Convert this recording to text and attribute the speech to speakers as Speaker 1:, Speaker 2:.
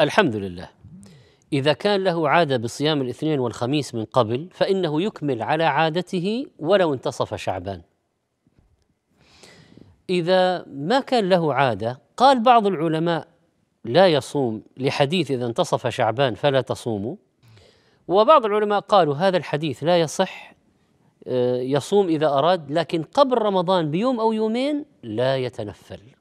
Speaker 1: الحمد لله إذا كان له عادة بصيام الاثنين والخميس من قبل فإنه يكمل على عادته ولو انتصف شعبان إذا ما كان له عادة قال بعض العلماء لا يصوم لحديث إذا انتصف شعبان فلا تصوموا وبعض العلماء قالوا هذا الحديث لا يصح آه، يصوم إذا أراد لكن قبل رمضان بيوم أو يومين لا يتنفل